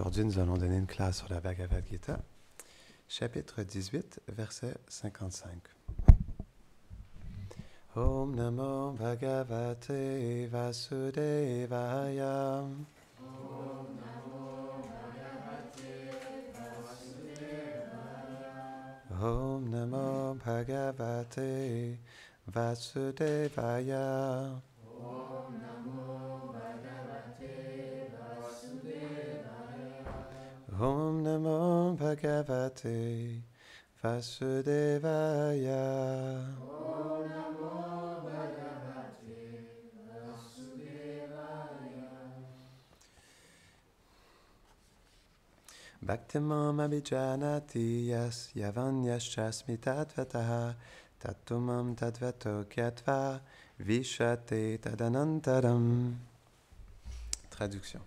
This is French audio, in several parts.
Aujourd'hui, nous allons donner une classe sur la Bhagavad Gita, chapitre 18, verset 55. Om Namo Bhagavate Vasudevaya. Om Namo Bhagavate Vasudevaya. Om Namo Bhagavate Vasudevaya. Om Namo Bhagavate Vasudevaya. Om Namo Bhagavate Vasudevaya. Bhaktimam abhijanati yas yavanyashasmi tatvataha tatumam tatvato kyatva vishate tadanantaram. Traduction.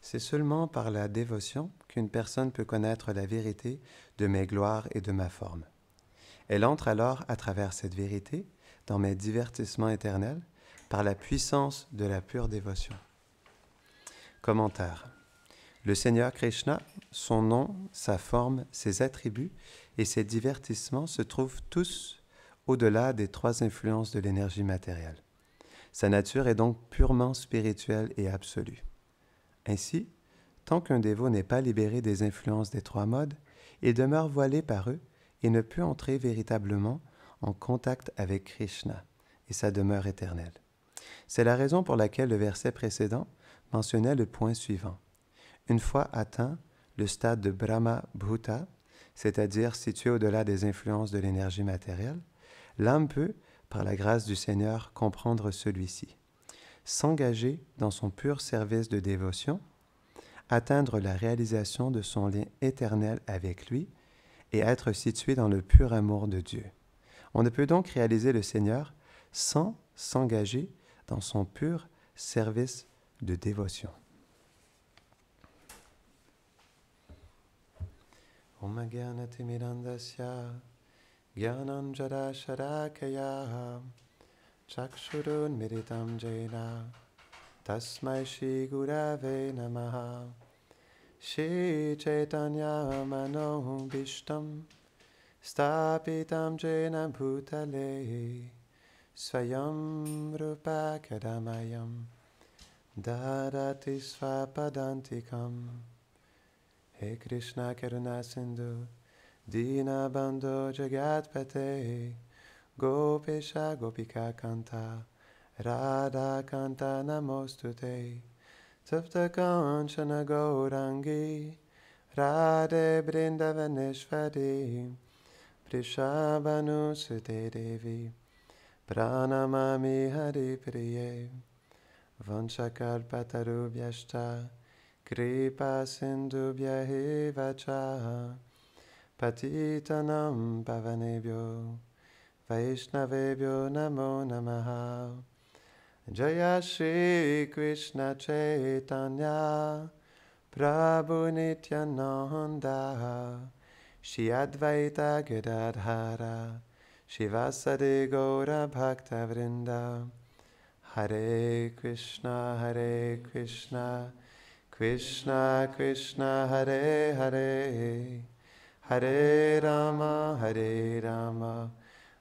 C'est seulement par la dévotion qu'une personne peut connaître la vérité de mes gloires et de ma forme. Elle entre alors à travers cette vérité dans mes divertissements éternels par la puissance de la pure dévotion. Commentaire. Le Seigneur Krishna, son nom, sa forme, ses attributs et ses divertissements se trouvent tous au-delà des trois influences de l'énergie matérielle. Sa nature est donc purement spirituelle et absolue. Ainsi, tant qu'un dévot n'est pas libéré des influences des trois modes, il demeure voilé par eux et ne peut entrer véritablement en contact avec Krishna et sa demeure éternelle. C'est la raison pour laquelle le verset précédent mentionnait le point suivant. Une fois atteint le stade de Brahma Bhuta, c'est-à-dire situé au-delà des influences de l'énergie matérielle, l'âme peut, par la grâce du Seigneur, comprendre celui-ci s'engager dans son pur service de dévotion, atteindre la réalisation de son lien éternel avec lui et être situé dans le pur amour de Dieu. On ne peut donc réaliser le Seigneur sans s'engager dans son pur service de dévotion. चक्षुरुन्मिलितं जैन तस्मै श्रीगुरवे नमः श्रीचैतन्यामनोभीष्टं स्थापितं जैन भूतले स्वयं रूपकदमयं ददाति स्वपदान्तिकं हे कृष्णकरुणासिन्धु दीनबन्धो जगत्पते Gopesha Gopika Kanta Radha Kanta Namostute Sapta Kanchana Gaurangi Radhe Prishabhanu Sute Devi Pranamami Hari Priye Vanchakarpataru Vyashta Kripa Sindhu Vyahivacha Patitanam Pavanebhyo Vaishnavebhyo Namo Namaha Jaya Shri Krishna Chaitanya Prabhu Nityananda Shri Advaita Gadadhara Shivasade Gaura Bhaktavrinda Hare Krishna Hare Krishna Krishna Krishna Hare Hare Hare Rama Hare Rama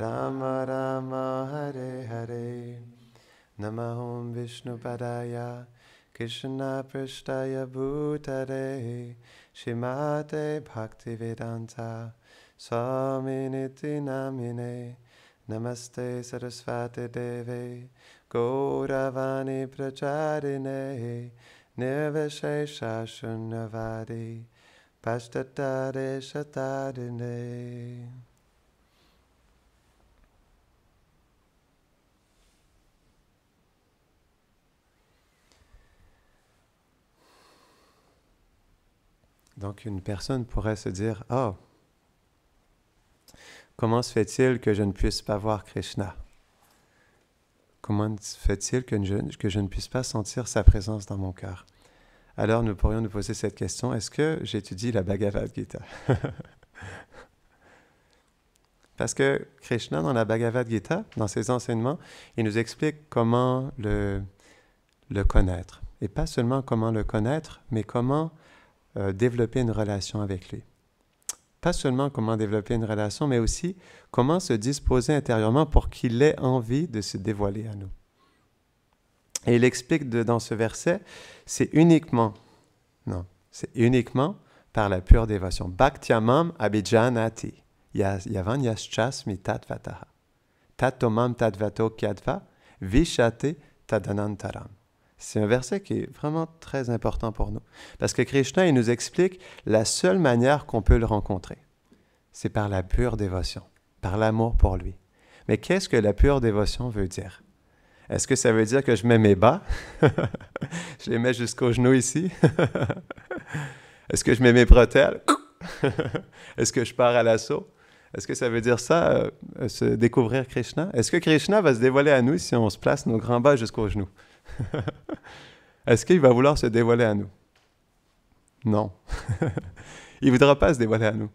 Rama Rama Hare Hare Namahom Vishnu Padaya Krishna Prishtaya Bhutare Shimate Bhaktivedanta Swaminiti Namine Namaste Sarasvati Deve Gauravani Pracharine Nirvishesha Shunyavadi Pashtatare Shatarine Donc une personne pourrait se dire, oh, comment se fait-il que je ne puisse pas voir Krishna Comment se fait-il que je, ne puisse pas sentir sa présence dans mon cœur Alors nous pourrions nous poser cette question, est-ce que j'étudie la Bhagavad Gita Parce que Krishna, dans la Bhagavad Gita, dans ses enseignements, il nous explique comment le connaître. Et pas seulement comment le connaître, mais comment euh, développer une relation avec lui. Pas seulement comment développer une relation, mais aussi comment se disposer intérieurement pour qu'il ait envie de se dévoiler à nous. Et il explique dans ce verset, c'est uniquement, non, c'est uniquement par la pure dévotion. Baktiamam abhijanati yavan tat vataha. Tatomam tadvato kyadva vishate tadanantaram. C'est un verset qui est vraiment très important pour nous. Parce que Krishna, il nous explique la seule manière qu'on peut le rencontrer. C'est par la pure dévotion, par l'amour pour lui. Mais qu'est-ce que la pure dévotion veut dire? Est-ce que ça veut dire que je mets mes bas? je les mets jusqu'aux genoux ici? Est-ce que je mets mes bretelles? Est-ce que je pars à l'assaut? Est-ce que ça veut dire ça, euh, se découvrir Krishna? Est-ce que Krishna va se dévoiler à nous si on se place nos grands bas jusqu'aux genoux? Est-ce qu'il va vouloir se dévoiler à nous Non. il ne voudra pas se dévoiler à nous.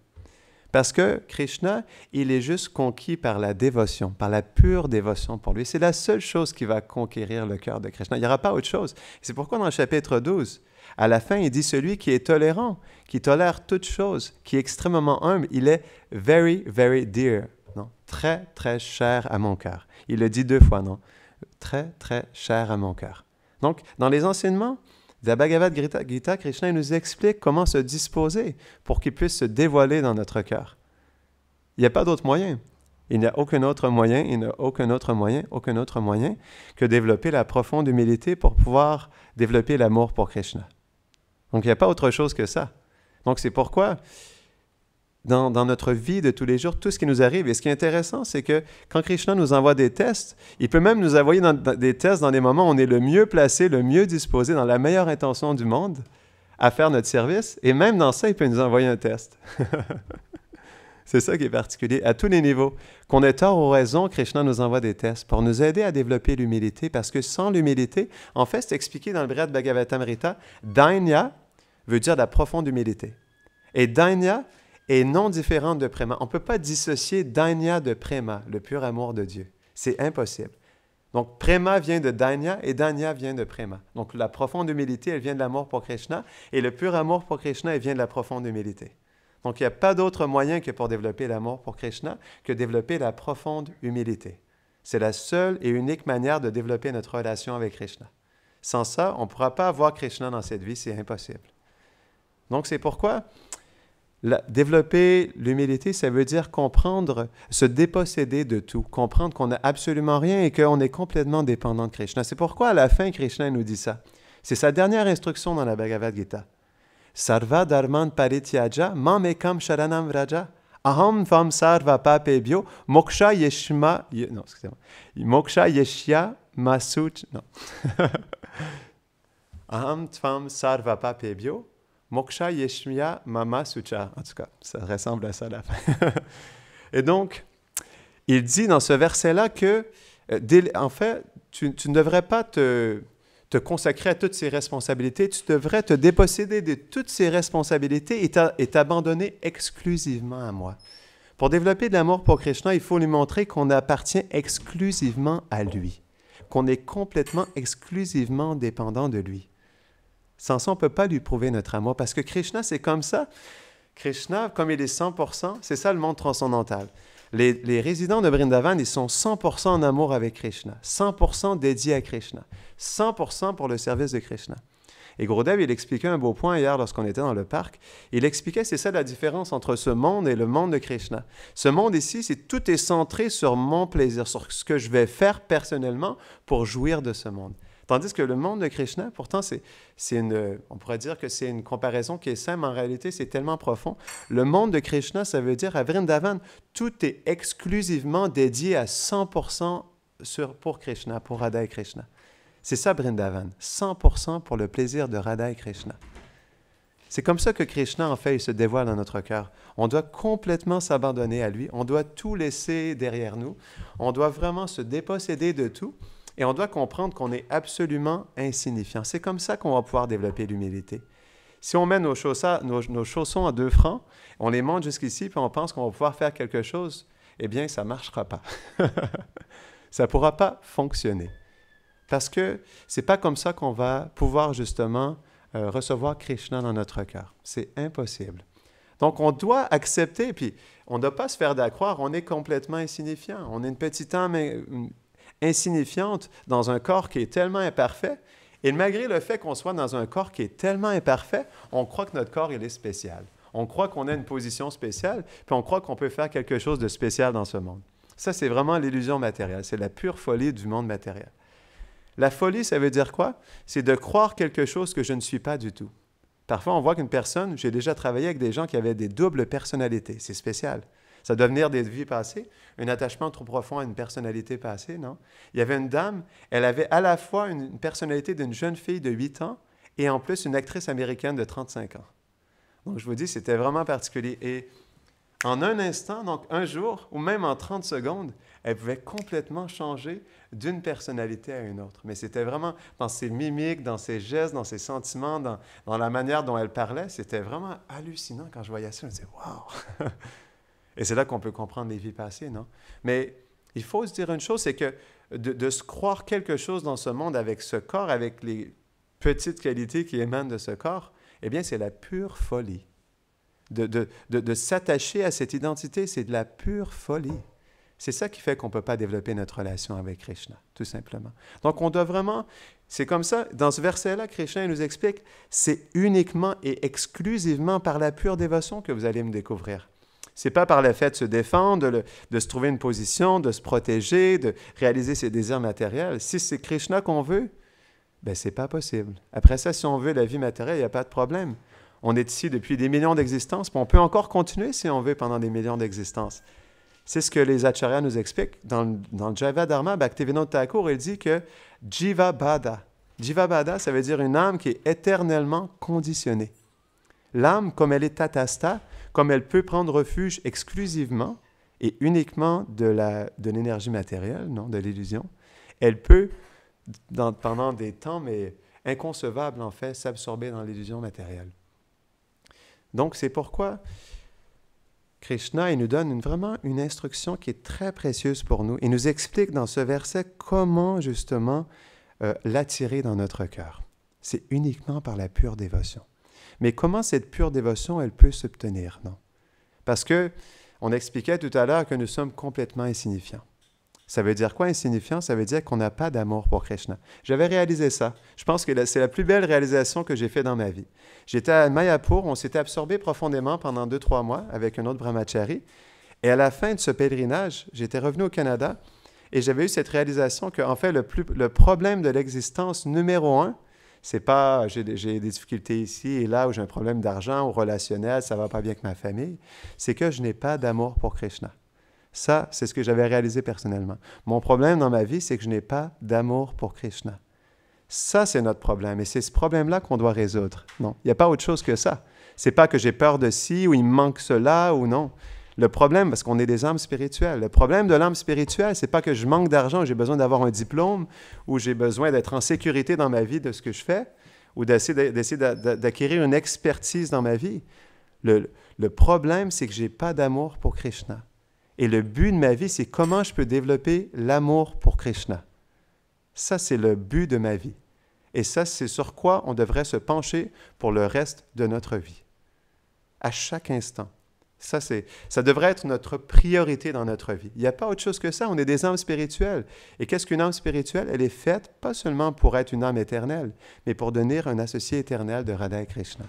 Parce que Krishna, il est juste conquis par la dévotion, par la pure dévotion pour lui. C'est la seule chose qui va conquérir le cœur de Krishna. Il n'y aura pas autre chose. C'est pourquoi dans le chapitre 12, à la fin, il dit celui qui est tolérant, qui tolère toute chose, qui est extrêmement humble, il est very, very dear. Non? Très, très cher à mon cœur. Il le dit deux fois, non? très, très cher à mon cœur. Donc, dans les enseignements de la Bhagavad Gita, Krishna nous explique comment se disposer pour qu'il puisse se dévoiler dans notre cœur. Il n'y a pas d'autre moyen. Il n'y a aucun autre moyen, il n'y a aucun autre moyen, aucun autre moyen que développer la profonde humilité pour pouvoir développer l'amour pour Krishna. Donc, il n'y a pas autre chose que ça. Donc, c'est pourquoi dans, notre vie de tous les jours, tout ce qui nous arrive. Et ce qui est intéressant, c'est que quand Krishna nous envoie des tests, il peut même nous envoyer des tests dans des moments où on est le mieux placé, le mieux disposé, dans la meilleure intention du monde à faire notre service. Et même dans ça, il peut nous envoyer un test. c'est ça qui est particulier à tous les niveaux. Qu'on ait tort ou raison, Krishna nous envoie des tests pour nous aider à développer l'humilité, parce que sans l'humilité, en fait, c'est expliqué dans le Brihad Bhagavatamrita, Dainya veut dire la profonde humilité. Et Dainya et non différente de Prema. On ne peut pas dissocier Danya de Prema, le pur amour de Dieu. C'est impossible. Donc, Prema vient de Danya et Danya vient de Prema. Donc, la profonde humilité, elle vient de l'amour pour Krishna et le pur amour pour Krishna, elle vient de la profonde humilité. Donc, il n'y a pas d'autre moyen que pour développer l'amour pour Krishna que développer la profonde humilité. C'est la seule et unique manière de développer notre relation avec Krishna. Sans ça, on ne pourra pas avoir Krishna dans cette vie, c'est impossible. Donc, c'est pourquoi développer l'humilité, ça veut dire comprendre, se déposséder de tout, comprendre qu'on n'a absolument rien et qu'on est complètement dépendant de Krishna. C'est pourquoi à la fin, Krishna nous dit ça. C'est sa dernière instruction dans la Bhagavad Gita. Sarva dharman parityaja ekam sharanam vraja. Aham tvam sarva papebhyo moksha yeshma... Non, excusez-moi. Moksha yeshya masut... Non. Aham tvam sarva papebhyo Moksha Yeshmiya Mama Sucha. En tout cas, ça ressemble à ça la Et donc, il dit dans ce verset-là que, euh, en fait, tu, ne devrais pas te, te, consacrer à toutes ces responsabilités, tu devrais te déposséder de toutes ces responsabilités et t'abandonner exclusivement à moi. Pour développer de l'amour pour Krishna, il faut lui montrer qu'on appartient exclusivement à lui, qu'on est complètement, exclusivement dépendant de lui on ne peut pas lui prouver notre amour parce que Krishna, c'est comme ça. Krishna, comme il est 100%, c'est ça le monde transcendantal. Les, résidents de Vrindavan, ils sont 100% en amour avec Krishna, 100% dédiés à Krishna, 100% pour le service de Krishna. Et Grodev, il expliquait un beau point hier lorsqu'on était dans le parc. Il expliquait, c'est ça la différence entre ce monde et le monde de Krishna. Ce monde ici, c'est tout est centré sur mon plaisir, sur ce que je vais faire personnellement pour jouir de ce monde. Tandis que le monde de Krishna, pourtant, c'est une, on pourrait dire que c'est une comparaison qui est simple, en réalité, c'est tellement profond. Le monde de Krishna, ça veut dire à Vrindavan, tout est exclusivement dédié à 100% pour Krishna, pour Radha et Krishna. C'est ça, Vrindavan, 100% pour le plaisir de Radha et Krishna. C'est comme ça que Krishna, en fait, il se dévoile dans notre cœur. On doit complètement s'abandonner à lui, on doit tout laisser derrière nous, on doit vraiment se déposséder de tout et on doit comprendre qu'on est absolument insignifiant. C'est comme ça qu'on va pouvoir développer l'humilité. Si on met nos, chaussons, à deux francs, on les monte jusqu'ici, puis on pense qu'on va pouvoir faire quelque chose, eh bien, ça ne marchera pas. ça ne pourra pas fonctionner. Parce que c'est pas comme ça qu'on va pouvoir justement euh, recevoir Krishna dans notre cœur. C'est impossible. Donc on doit accepter, puis on ne doit pas se faire d'accroire, on est complètement insignifiant. On est une petite âme, hum, insignifiante dans un corps qui est tellement imparfait. Et malgré le fait qu'on soit dans un corps qui est tellement imparfait, on croit que notre corps, il est spécial. On croit qu'on a une position spéciale, puis on croit qu'on peut faire quelque chose de spécial dans ce monde. Ça, c'est vraiment l'illusion matérielle. C'est la pure folie du monde matériel. La folie, ça veut dire quoi? C'est de croire quelque chose que je ne suis pas du tout. Parfois, on voit qu'une personne, j'ai déjà travaillé avec des gens qui avaient des doubles personnalités. C'est spécial. Ça doit venir des vies passées, un attachement trop profond à une personnalité passée, non? Il y avait une dame, elle avait à la fois une personnalité d'une jeune fille de 8 ans et en plus une actrice américaine de 35 ans. Donc, je vous dis, c'était vraiment particulier. Et en un instant, donc un jour, ou même en 30 secondes, elle pouvait complètement changer d'une personnalité à une autre. Mais c'était vraiment dans ses mimiques, dans ses gestes, dans ses sentiments, dans, dans la manière dont elle parlait, c'était vraiment hallucinant quand je voyais ça. Je me disais, waouh! Et c'est là qu'on peut comprendre les vies passées, non? Mais il faut se dire une chose, c'est que de, se croire quelque chose dans ce monde avec ce corps, avec les petites qualités qui émanent de ce corps, eh bien, c'est la pure folie. De, de, de s'attacher à cette identité, c'est de la pure folie. C'est ça qui fait qu'on ne peut pas développer notre relation avec Krishna, tout simplement. Donc, on doit vraiment... C'est comme ça, dans ce verset-là, Krishna nous explique, c'est uniquement et exclusivement par la pure dévotion que vous allez me découvrir. C'est pas par le fait de se défendre, de, se trouver une position, de se protéger, de réaliser ses désirs matériels. Si c'est Krishna qu'on veut, ben c'est pas possible. Après ça, si on veut la vie matérielle, il n'y a pas de problème. On est ici depuis des millions d'existences, mais on peut encore continuer si on veut pendant des millions d'existences. C'est ce que les acharyas nous expliquent. Dans le, dans Java Dharma, Bhaktivinoda Thakur, il dit que Jiva Bada. Jiva ça veut dire une âme qui est éternellement conditionnée. L'âme, comme elle est tatasta, comme elle peut prendre refuge exclusivement et uniquement de l'énergie matérielle, non, de l'illusion, elle peut, pendant des temps, mais inconcevables en fait, s'absorber dans l'illusion matérielle. Donc c'est pourquoi Krishna, il nous donne vraiment une instruction qui est très précieuse pour nous. Il nous explique dans ce verset comment justement euh, l'attirer dans notre cœur. C'est uniquement par la pure dévotion. Mais comment cette pure dévotion, elle peut s'obtenir non? Parce que on expliquait tout à l'heure que nous sommes complètement insignifiants. Ça veut dire quoi insignifiant? Ça veut dire qu'on n'a pas d'amour pour Krishna. J'avais réalisé ça. Je pense que c'est la plus belle réalisation que j'ai faite dans ma vie. J'étais à Mayapur, on s'était absorbé profondément pendant deux, trois mois avec un autre brahmachari. Et à la fin de ce pèlerinage, j'étais revenu au Canada et j'avais eu cette réalisation qu'en fait, le, le problème de l'existence numéro un, c'est pas j'ai des difficultés ici et là où j'ai un problème d'argent ou relationnel, ça va pas bien avec ma famille. C'est que je n'ai pas d'amour pour Krishna. Ça, c'est ce que j'avais réalisé personnellement. Mon problème dans ma vie, c'est que je n'ai pas d'amour pour Krishna. Ça, c'est notre problème. Et c'est ce problème-là qu'on doit résoudre. Non, il n'y a pas autre chose que ça. C'est pas que j'ai peur de ci ou il manque cela ou non. Le problème, parce qu'on est des âmes spirituelles, le problème de l'âme spirituelle, c'est pas que je manque d'argent, j'ai besoin d'avoir un diplôme ou j'ai besoin d'être en sécurité dans ma vie de ce que je fais ou d'essayer d'acquérir une expertise dans ma vie. Le, problème, c'est que j'ai pas d'amour pour Krishna. Et le but de ma vie, c'est comment je peux développer l'amour pour Krishna. Ça, c'est le but de ma vie. Et ça, c'est sur quoi on devrait se pencher pour le reste de notre vie. À chaque instant. Ça, c'est, ça devrait être notre priorité dans notre vie. Il n'y a pas autre chose que ça. On est des âmes spirituelles. Et qu'est-ce qu'une âme spirituelle? Elle est faite pas seulement pour être une âme éternelle, mais pour devenir un associé éternel de Radha et Krishna.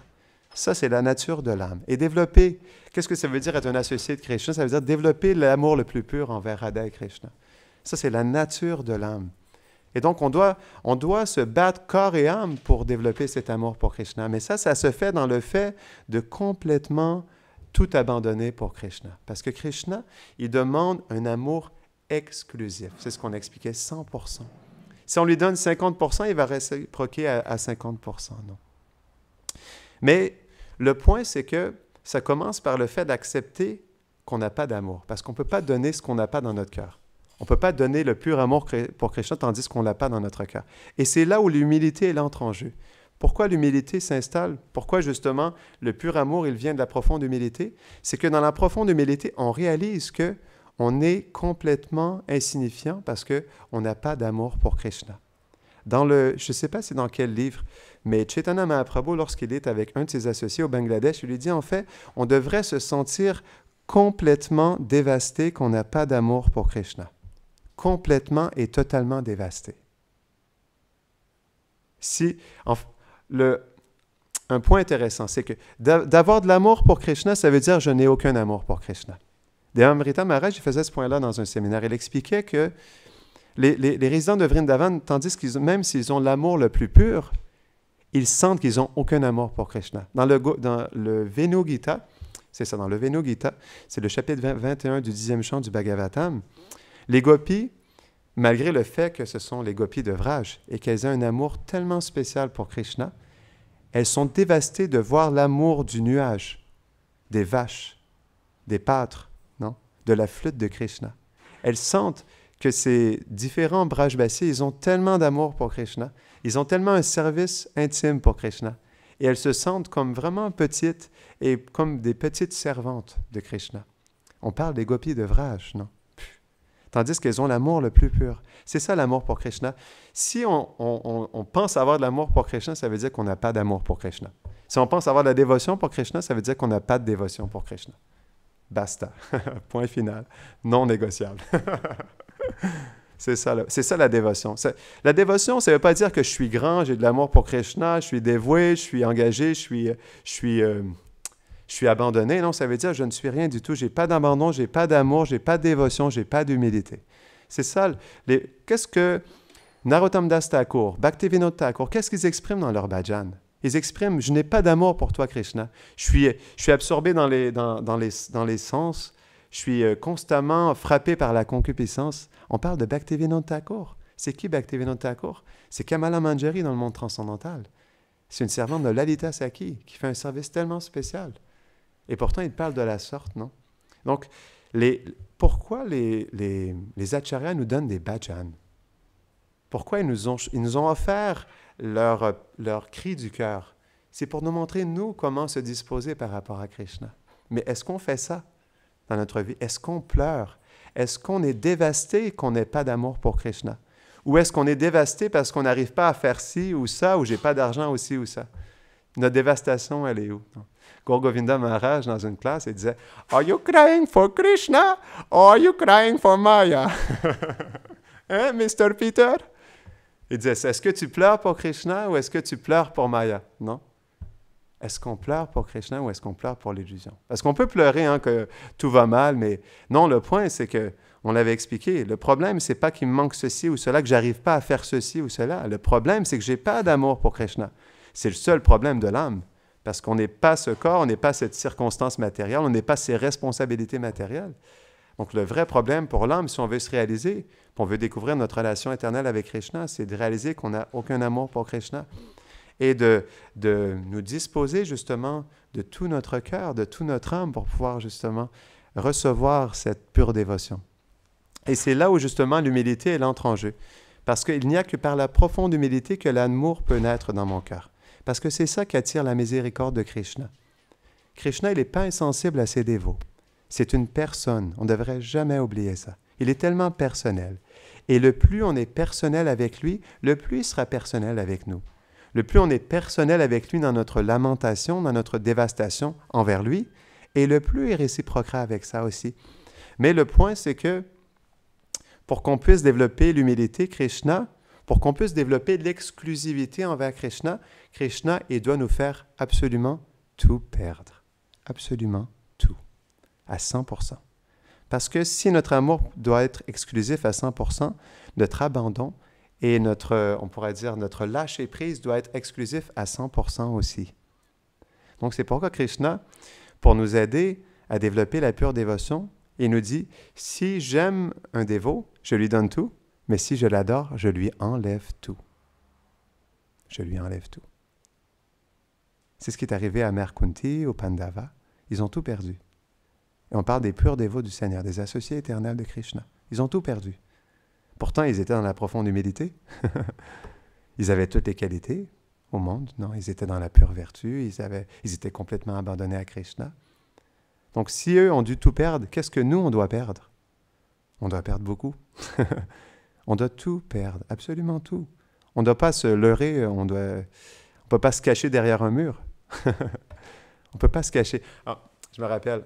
Ça, c'est la nature de l'âme. Et développer, qu'est-ce que ça veut dire être un associé de Krishna? Ça veut dire développer l'amour le plus pur envers Radha et Krishna. Ça, c'est la nature de l'âme. Et donc, on doit, on doit se battre corps et âme pour développer cet amour pour Krishna. Mais ça, ça se fait dans le fait de complètement tout abandonner pour Krishna. Parce que Krishna, il demande un amour exclusif. C'est ce qu'on expliquait, 100%. Si on lui donne 50%, il va réciproquer à, à 50%. Non. Mais le point, c'est que ça commence par le fait d'accepter qu'on n'a pas d'amour, parce qu'on ne peut pas donner ce qu'on n'a pas dans notre cœur. On ne peut pas donner le pur amour pour Krishna tandis qu'on ne l'a pas dans notre cœur. Et c'est là où l'humilité, elle entre en jeu. Pourquoi l'humilité s'installe Pourquoi justement le pur amour, il vient de la profonde humilité C'est que dans la profonde humilité, on réalise que on est complètement insignifiant parce que on n'a pas d'amour pour Krishna. Dans le, je ne sais pas c'est dans quel livre, mais Chaitanya Mahaprabhu, lorsqu'il est avec un de ses associés au Bangladesh, il lui dit en fait, on devrait se sentir complètement dévasté qu'on n'a pas d'amour pour Krishna. Complètement et totalement dévasté. Si, en, le, un point intéressant, c'est que d'avoir de l'amour pour Krishna, ça veut dire je n'ai aucun amour pour Krishna. Amrita Maharaj, faisait ce point-là dans un séminaire. Il expliquait que les, résidents de Vrindavan, tandis qu'ils, même s'ils ont l'amour le plus pur, ils sentent qu'ils n'ont aucun amour pour Krishna. Dans le, dans Venu Gita, c'est ça, dans le Venu Gita, c'est le chapitre 21 du dixième chant du Bhagavatam, les gopis malgré le fait que ce sont les gopis de Vraj et qu'elles ont un amour tellement spécial pour Krishna, elles sont dévastées de voir l'amour du nuage, des vaches, des pâtres, non, de la flûte de Krishna. Elles sentent que ces différents Brajbasis, ils ont tellement d'amour pour Krishna, ils ont tellement un service intime pour Krishna, et elles se sentent comme vraiment petites et comme des petites servantes de Krishna. On parle des gopis de Vraj, non? tandis qu'elles ont l'amour le plus pur. C'est ça l'amour pour Krishna. Si on, pense avoir de l'amour pour Krishna, ça veut dire qu'on n'a pas d'amour pour Krishna. Si on pense avoir de la dévotion pour Krishna, ça veut dire qu'on n'a pas de dévotion pour Krishna. Basta. Point final. Non négociable. c'est ça, c'est ça la dévotion. La dévotion, ça ne veut pas dire que je suis grand, j'ai de l'amour pour Krishna, je suis dévoué, je suis engagé, je suis, euh, je suis abandonné. Non, ça veut dire je ne suis rien du tout. J'ai pas d'abandon, j'ai pas d'amour, j'ai pas de dévotion, j'ai pas d'humilité. C'est ça. Qu'est-ce que Narottam Das Thakur, Bhaktivinoda Thakur, qu'est-ce qu'ils expriment dans leur bhajan Ils expriment je n'ai pas d'amour pour toi, Krishna. Je suis, absorbé dans les, sens. Je suis euh, constamment frappé par la concupiscence. On parle de Bhaktivinoda Thakur. C'est qui Bhaktivinoda Thakur C'est Kamala Manjari dans le monde transcendantal. C'est une servante de Lalita Saki qui fait un service tellement spécial. Et pourtant, ils parlent de la sorte, non Donc, pourquoi les, acharyas nous donnent des bhajans? Pourquoi ils nous ont, offert leur, leur cri du cœur C'est pour nous montrer, nous, comment se disposer par rapport à Krishna. Mais est-ce qu'on fait ça dans notre vie Est-ce qu'on pleure Est-ce qu'on est dévasté qu'on n'ait pas d'amour pour Krishna Ou est-ce qu'on est dévasté parce qu'on n'arrive pas à faire ci ou ça, ou j'ai pas d'argent aussi ou ça Notre dévastation, elle est où non. Gorgovinda Maharaj dans une classe et disait Are you crying for Krishna or are you crying for Maya? hein, Mr. Peter? Il disait Est-ce que tu pleures pour Krishna ou est-ce que tu pleures pour Maya? Non? Est-ce qu'on pleure pour Krishna ou est-ce qu'on pleure pour l'illusion? Parce qu'on peut pleurer hein, que tout va mal, mais non, le point, c'est que on l'avait expliqué. Le problème, c'est pas qu'il me manque ceci ou cela, que j'arrive pas à faire ceci ou cela. Le problème, c'est que j'ai pas d'amour pour Krishna. C'est le seul problème de l'âme. Parce qu'on n'est pas ce corps, on n'est pas cette circonstance matérielle, on n'est pas ces responsabilités matérielles. Donc le vrai problème pour l'âme, si on veut se réaliser, on veut découvrir notre relation éternelle avec Krishna, c'est de réaliser qu'on n'a aucun amour pour Krishna et de, de nous disposer justement de tout notre cœur, de tout notre âme pour pouvoir justement recevoir cette pure dévotion. Et c'est là où justement l'humilité elle entre en jeu, parce qu'il n'y a que par la profonde humilité que l'amour peut naître dans mon cœur parce que c'est ça qui attire la miséricorde de Krishna. Krishna, il n'est pas insensible à ses dévots. C'est une personne, on ne devrait jamais oublier ça. Il est tellement personnel. Et le plus on est personnel avec lui, le plus il sera personnel avec nous. Le plus on est personnel avec lui dans notre lamentation, dans notre dévastation envers lui, et le plus il réciproquera avec ça aussi. Mais le point, c'est que pour qu'on puisse développer l'humilité, Krishna, pour qu'on puisse développer l'exclusivité envers Krishna, Krishna, doit nous faire absolument tout perdre. Absolument tout. À 100%. Parce que si notre amour doit être exclusif à 100%, notre abandon et notre, on pourrait dire, notre lâcher-prise doit être exclusif à 100% aussi. Donc c'est pourquoi Krishna, pour nous aider à développer la pure dévotion, il nous dit, si j'aime un dévot, je lui donne tout, mais si je l'adore, je lui enlève tout. Je lui enlève tout. C'est ce qui est arrivé à Merkunti, au Pandava. Ils ont tout perdu. on parle des purs dévots du Seigneur, des associés éternels de Krishna. Ils ont tout perdu. Pourtant, ils étaient dans la profonde humilité. ils avaient toutes les qualités au monde. Non, ils étaient dans la pure vertu. Ils, avaient, ils étaient complètement abandonnés à Krishna. Donc, si eux ont dû tout perdre, qu'est-ce que nous, on doit perdre On doit perdre beaucoup. On doit tout perdre, absolument tout. On ne doit pas se leurrer, on ne peut pas se cacher derrière un mur. on ne peut pas se cacher. Alors, ah, je me rappelle,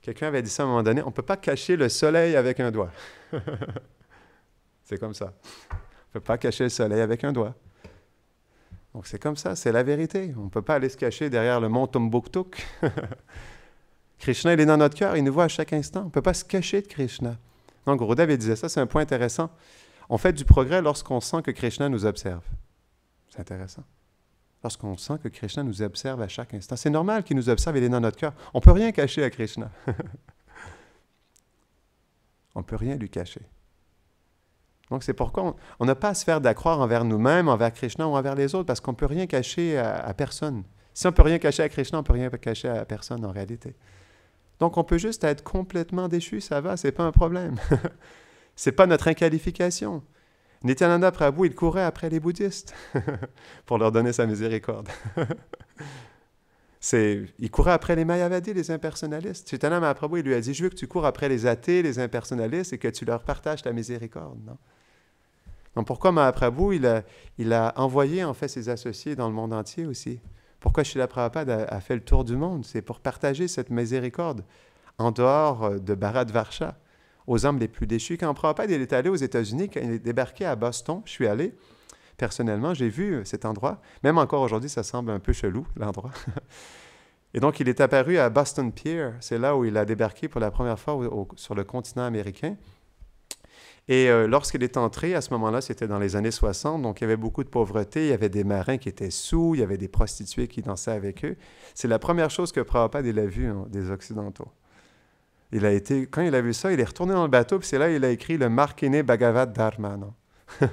quelqu'un avait dit ça à un moment donné, on ne peut pas cacher le soleil avec un doigt. c'est comme ça. On ne peut pas cacher le soleil avec un doigt. Donc c'est comme ça, c'est la vérité. On ne peut pas aller se cacher derrière le mont Tombouctouk. Krishna, il est dans notre cœur, il nous voit à chaque instant. On ne peut pas se cacher de Krishna. Donc Gurudev, disait ça, c'est un point intéressant. On fait du progrès lorsqu'on sent que Krishna nous observe. C'est intéressant. Lorsqu'on sent que Krishna nous observe à chaque instant. C'est normal qu'il nous observe, il est dans notre cœur. On ne peut rien cacher à Krishna. on ne peut rien lui cacher. Donc c'est pourquoi on n'a pas à se faire d'accroire envers nous-mêmes, envers Krishna ou envers les autres, parce qu'on ne peut rien cacher à, personne. Si on ne peut rien cacher à Krishna, on ne peut rien cacher à personne en réalité. Donc on peut juste être complètement déchu, ça va, ce n'est pas un problème. C'est pas notre inqualification. Nityananda Prabhu, il courait après les bouddhistes pour leur donner sa miséricorde. il courait après les Mayavadis, les impersonnalistes. Chaitanya Prabhu il lui a dit, je veux que tu cours après les athées, les impersonnalistes et que tu leur partages ta miséricorde. Non? Donc pourquoi Mahaprabhu, il a, il a envoyé en fait ses associés dans le monde entier aussi. Pourquoi Srila Prabhupada a, a, fait le tour du monde? C'est pour partager cette miséricorde en dehors euh, de Bharat Varsha aux hommes les plus déchus. Quand Prabhupada est allé aux États-Unis, quand il est débarqué à Boston, je suis allé personnellement, j'ai vu cet endroit. Même encore aujourd'hui, ça semble un peu chelou, l'endroit. Et donc, il est apparu à Boston Pier. C'est là où il a débarqué pour la première fois sur le continent américain. Et euh, lorsqu'il est entré, à ce moment-là, c'était dans les années 60, donc il y avait beaucoup de pauvreté, il y avait des marins qui étaient sous, il y avait des prostituées qui dansaient avec eux. C'est la première chose que Prabhupada il a vue hein, des Occidentaux il a été, quand il a vu ça, il est retourné dans le bateau, puis c'est là qu'il a écrit le Markine Bhagavad Dharma.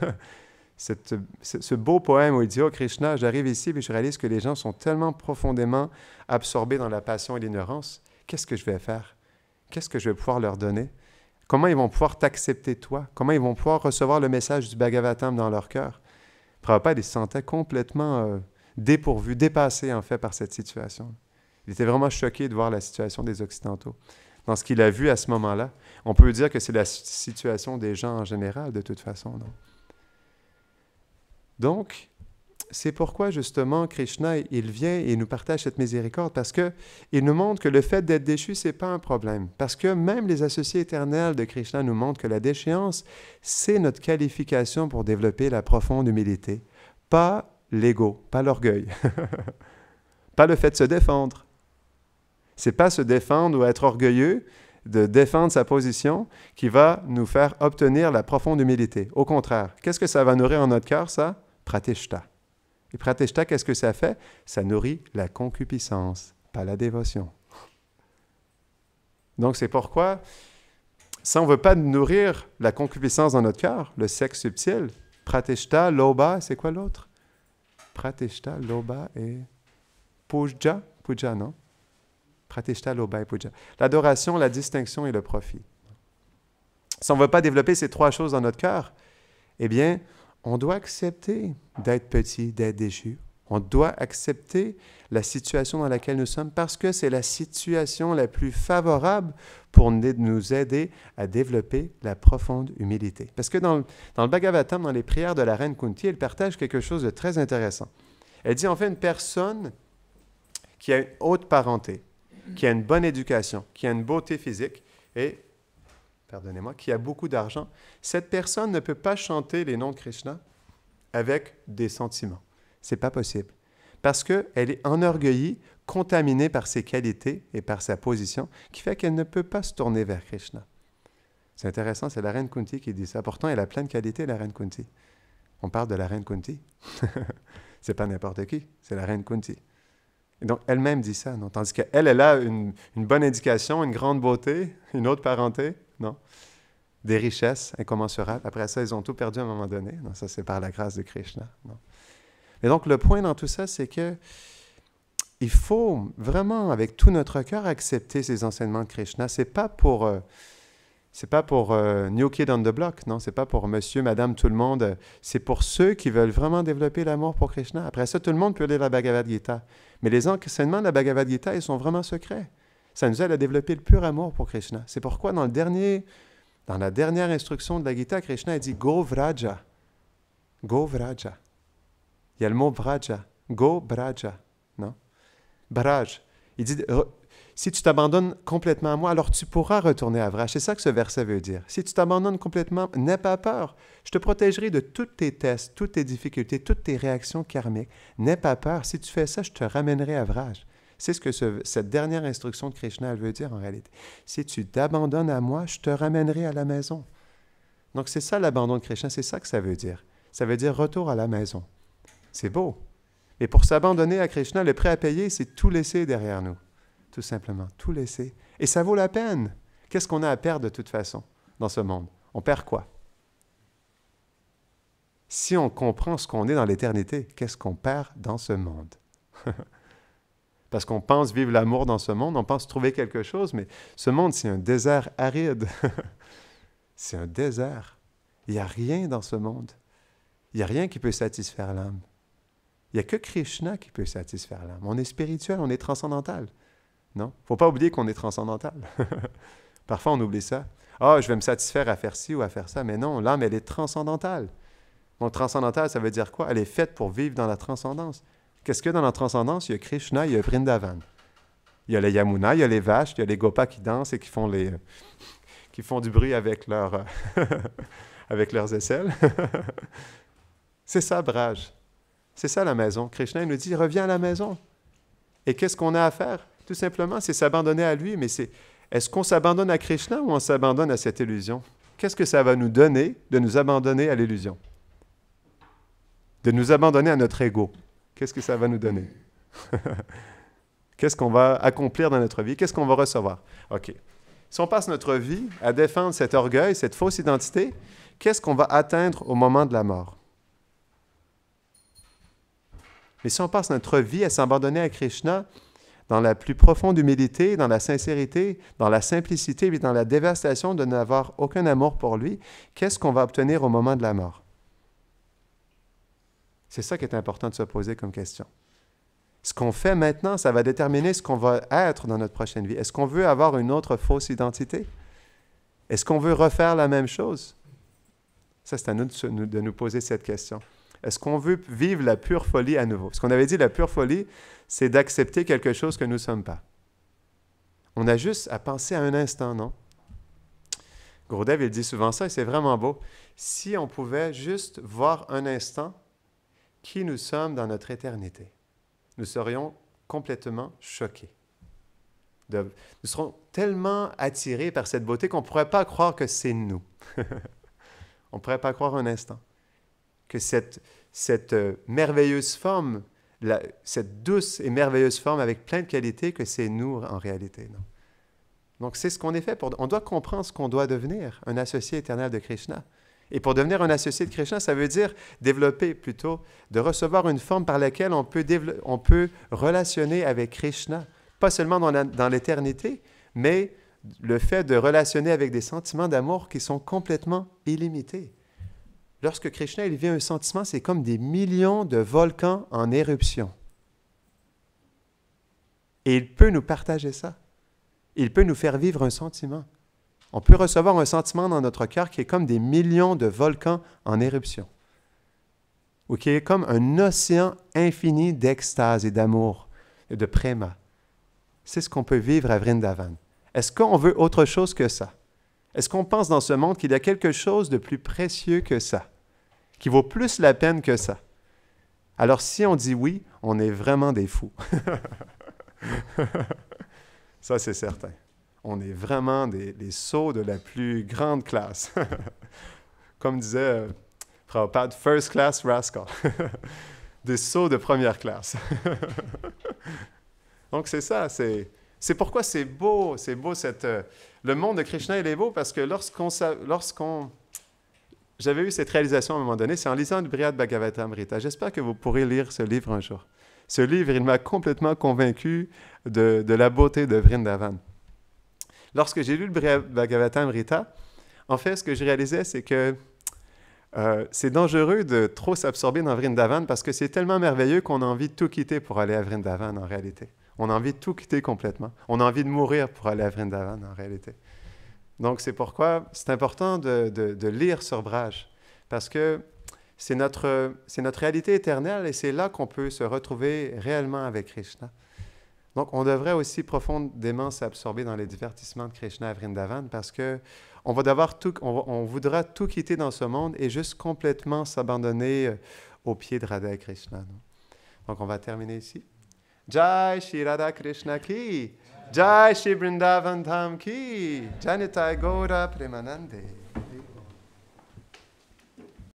ce, beau poème où il dit Oh Krishna, j'arrive ici, mais je réalise que les gens sont tellement profondément absorbés dans la passion et l'ignorance. Qu'est-ce que je vais faire Qu'est-ce que je vais pouvoir leur donner Comment ils vont pouvoir t'accepter, toi Comment ils vont pouvoir recevoir le message du Bhagavatam dans leur cœur Prabhupada, il se sentait complètement euh, dépourvu, dépassé en fait par cette situation. Il était vraiment choqué de voir la situation des Occidentaux dans ce qu'il a vu à ce moment-là. On peut dire que c'est la situation des gens en général, de toute façon. Donc, c'est pourquoi justement Krishna, il vient et nous partage cette miséricorde parce que il nous montre que le fait d'être déchu, n'est pas un problème. Parce que même les associés éternels de Krishna nous montrent que la déchéance, c'est notre qualification pour développer la profonde humilité, pas l'ego, pas l'orgueil, pas le fait de se défendre, c'est pas se défendre ou être orgueilleux de défendre sa position qui va nous faire obtenir la profonde humilité. Au contraire, qu'est-ce que ça va nourrir en notre cœur, ça Pratishta. Et pratishta, qu'est-ce que ça fait Ça nourrit la concupiscence, pas la dévotion. Donc c'est pourquoi, si on ne veut pas nourrir la concupiscence dans notre cœur, le sexe subtil, pratishta, loba, c'est quoi l'autre Pratishta, loba et puja, puja, non L'adoration, la distinction et le profit. Si on ne veut pas développer ces trois choses dans notre cœur, eh bien, on doit accepter d'être petit, d'être déchu. On doit accepter la situation dans laquelle nous sommes parce que c'est la situation la plus favorable pour nous aider à développer la profonde humilité. Parce que dans le, dans le Bhagavatam, dans les prières de la reine Kunti, elle partage quelque chose de très intéressant. Elle dit en fait une personne qui a une haute parenté, qui a une bonne éducation, qui a une beauté physique et, pardonnez-moi, qui a beaucoup d'argent, cette personne ne peut pas chanter les noms de Krishna avec des sentiments. n'est pas possible. Parce qu'elle est enorgueillie, contaminée par ses qualités et par sa position, qui fait qu'elle ne peut pas se tourner vers Krishna. C'est intéressant, c'est la reine Kunti qui dit ça. Pourtant, elle a plein de qualités, la reine Kunti. On parle de la reine Kunti. n'est pas n'importe qui, c'est la reine Kunti donc, elle-même dit ça, non? Tandis qu'elle, elle a une, une, bonne éducation, une grande beauté, une autre parenté, non? Des richesses incommensurables. Après ça, ils ont tout perdu à un moment donné. Non, ça, c'est par la grâce de Krishna. Non? Et donc, le point dans tout ça, c'est que il faut vraiment, avec tout notre cœur, accepter ces enseignements de Krishna. C'est pas pour... Euh, c'est pas pour New Kid on the Block, non, c'est pas pour monsieur, madame, tout le monde. C'est pour ceux qui veulent vraiment développer l'amour pour Krishna. Après ça, tout le monde peut lire la Bhagavad Gita. Mais les enseignements de la Bhagavad Gita, ils sont vraiment secrets. Ça nous aide à développer le pur amour pour Krishna. C'est pourquoi dans, le dernier, dans la dernière instruction de la Gita, Krishna a dit Go Vraja. Go Vraja. Il y a le mot Vraja. Go Vraja. Non? Braj. Il dit si tu t'abandonnes complètement à moi, alors tu pourras retourner à Vraj. C'est ça que ce verset veut dire. Si tu t'abandonnes complètement, n'aie pas peur. Je te protégerai de toutes tes tests, toutes tes difficultés, toutes tes réactions karmiques. N'aie pas peur. Si tu fais ça, je te ramènerai à Vraj. C'est ce que cette dernière instruction de Krishna veut dire en réalité. Si tu t'abandonnes à moi, je te ramènerai à la maison. Donc c'est ça l'abandon de Krishna, c'est ça que ça veut dire. Ça veut dire retour à la maison. C'est beau. Mais pour s'abandonner à Krishna, le prêt à payer, c'est tout laisser derrière nous tout simplement, tout laisser. Et ça vaut la peine. Qu'est-ce qu'on a à perdre de toute façon dans ce monde On perd quoi Si on comprend ce qu'on est dans l'éternité, qu'est-ce qu'on perd dans ce monde Parce qu'on pense vivre l'amour dans ce monde, on pense trouver quelque chose, mais ce monde, c'est un désert aride. c'est un désert. Il n'y a rien dans ce monde. Il n'y a rien qui peut satisfaire l'âme. Il n'y a que Krishna qui peut satisfaire l'âme. On est spirituel, on est transcendantal. Non? faut pas oublier qu'on est transcendantal. Parfois, on oublie ça. Ah, je vais me satisfaire à faire ci ou à faire ça. Mais non, l'âme, elle est transcendantale. Bon, transcendantale, ça veut dire quoi? Elle est faite pour vivre dans la transcendance. Qu'est-ce que dans la transcendance? Il y a Krishna, il y a Vrindavan. Il y a les Yamuna, il y a les vaches, il y a les gopas qui dansent et qui font, qui font du bruit avec, avec leurs aisselles. C'est ça, Braj. C'est ça la maison. Krishna il nous dit, reviens à la maison. Et qu'est-ce qu'on a à faire? Tout simplement, c'est s'abandonner à lui, mais c'est est-ce qu'on s'abandonne à Krishna ou on s'abandonne à cette illusion? Qu'est-ce que ça va nous donner de nous abandonner à l'illusion? De nous abandonner à notre ego. Qu'est-ce que ça va nous donner? Qu'est-ce qu'on va accomplir dans notre vie? Qu'est-ce qu'on va recevoir? OK. Si on passe notre vie à défendre cet orgueil, cette fausse identité, qu'est-ce qu'on va atteindre au moment de la mort? Mais si on passe notre vie à s'abandonner à Krishna, dans la plus profonde humilité, dans la sincérité, dans la simplicité et dans la dévastation de n'avoir aucun amour pour lui, qu'est-ce qu'on va obtenir au moment de la mort? C'est ça qui est important de se poser comme question. Ce qu'on fait maintenant, ça va déterminer ce qu'on va être dans notre prochaine vie. Est-ce qu'on veut avoir une autre fausse identité? Est-ce qu'on veut refaire la même chose? Ça, c'est à nous de nous poser cette question. Est-ce qu'on veut vivre la pure folie à nouveau? Ce qu'on avait dit, la pure folie, c'est d'accepter quelque chose que nous ne sommes pas. On a juste à penser à un instant, non? Gourdev, il dit souvent ça et c'est vraiment beau. Si on pouvait juste voir un instant qui nous sommes dans notre éternité, nous serions complètement choqués. nous serons tellement attirés par cette beauté qu'on ne pourrait pas croire que c'est nous. on ne pourrait pas croire un instant que cette, euh, merveilleuse forme, cette douce et merveilleuse forme avec plein de qualités, que c'est nous en réalité. Non? Donc c'est ce qu'on est fait. Pour, on doit comprendre ce qu'on doit devenir, un associé éternel de Krishna. Et pour devenir un associé de Krishna, ça veut dire développer plutôt, de recevoir une forme par laquelle on peut, relationner avec Krishna, pas seulement dans l'éternité, mais le fait de relationner avec des sentiments d'amour qui sont complètement illimités. Lorsque Krishna il vit un sentiment, c'est comme des millions de volcans en éruption. Et il peut nous partager ça. Il peut nous faire vivre un sentiment. On peut recevoir un sentiment dans notre cœur qui est comme des millions de volcans en éruption, ou qui est comme un océan infini d'extase et d'amour et de préma. C'est ce qu'on peut vivre à Vrindavan. Est-ce qu'on veut autre chose que ça? Est-ce qu'on pense dans ce monde qu'il y a quelque chose de plus précieux que ça? qui vaut plus la peine que ça. Alors si on dit oui, on est vraiment des fous. ça, c'est certain. On est vraiment des, des, sauts de la plus grande classe. Comme disait Prabhupada, euh, first class rascal. des sauts de première classe. Donc c'est ça, c'est... C'est pourquoi c'est beau, c'est beau cette... Euh, le monde de Krishna, il est beau parce que lorsqu'on... Lorsqu'on j'avais eu cette réalisation à un moment donné, c'est en lisant le Brihad Bhagavatamrita. J'espère que vous pourrez lire ce livre un jour. Ce livre, il m'a complètement convaincu de, la beauté de Vrindavan. Lorsque j'ai lu le Brihad Bhagavatamrita, en fait, ce que je réalisais, c'est que euh, c'est dangereux de trop s'absorber dans Vrindavan parce que c'est tellement merveilleux qu'on a envie de tout quitter pour aller à Vrindavan en réalité. On a envie de tout quitter complètement. On a envie de mourir pour aller à Vrindavan en réalité. Donc, c'est pourquoi c'est important de, de, lire sur Brage, parce que c'est notre, c'est notre réalité éternelle et c'est là qu'on peut se retrouver réellement avec Krishna. Donc, on devrait aussi profondément s'absorber dans les divertissements de Krishna à Vrindavan parce que on, va devoir tout, voudra tout quitter dans ce monde et juste complètement s'abandonner euh, aux pieds de Radha Krishna. Donc, on va terminer ici. Jai Shri Radha Krishna Ki! Jai Shri Vrindavan Dham Ki. Janita Gora Premanande.